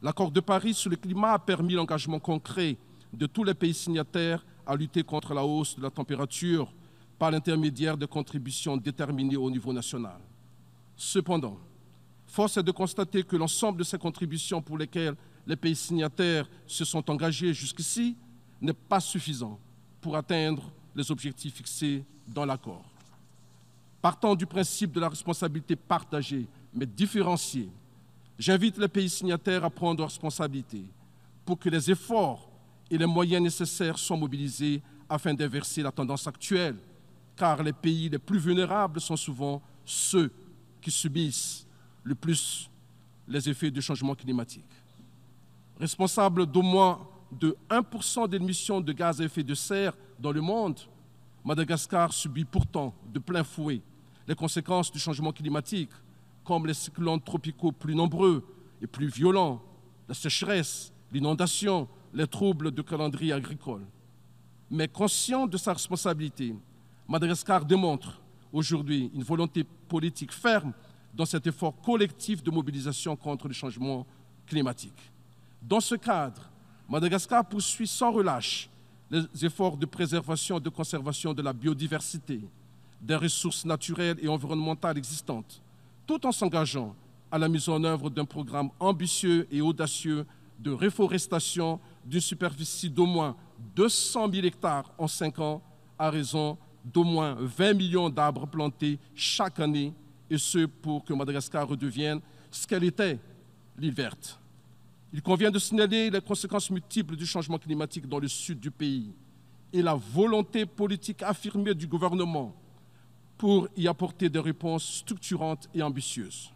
L'accord de Paris sur le climat a permis l'engagement concret de tous les pays signataires à lutter contre la hausse de la température par l'intermédiaire de contributions déterminées au niveau national. Cependant, force est de constater que l'ensemble de ces contributions pour lesquelles les pays signataires se sont engagés jusqu'ici n'est pas suffisant pour atteindre les objectifs fixés dans l'accord. Partant du principe de la responsabilité partagée mais différenciée, J'invite les pays signataires à prendre leurs responsabilités pour que les efforts et les moyens nécessaires soient mobilisés afin d'inverser la tendance actuelle, car les pays les plus vulnérables sont souvent ceux qui subissent le plus les effets du changement climatique. Responsable d'au moins de 1% émissions de gaz à effet de serre dans le monde, Madagascar subit pourtant de plein fouet les conséquences du changement climatique comme les cyclones tropicaux plus nombreux et plus violents, la sécheresse, l'inondation, les troubles de calendrier agricole. Mais conscient de sa responsabilité, Madagascar démontre aujourd'hui une volonté politique ferme dans cet effort collectif de mobilisation contre le changement climatique. Dans ce cadre, Madagascar poursuit sans relâche les efforts de préservation et de conservation de la biodiversité, des ressources naturelles et environnementales existantes, tout en s'engageant à la mise en œuvre d'un programme ambitieux et audacieux de réforestation d'une superficie d'au moins 200 000 hectares en 5 ans à raison d'au moins 20 millions d'arbres plantés chaque année, et ce pour que Madagascar redevienne ce qu'elle était, l'île verte. Il convient de signaler les conséquences multiples du changement climatique dans le sud du pays et la volonté politique affirmée du gouvernement pour y apporter des réponses structurantes et ambitieuses.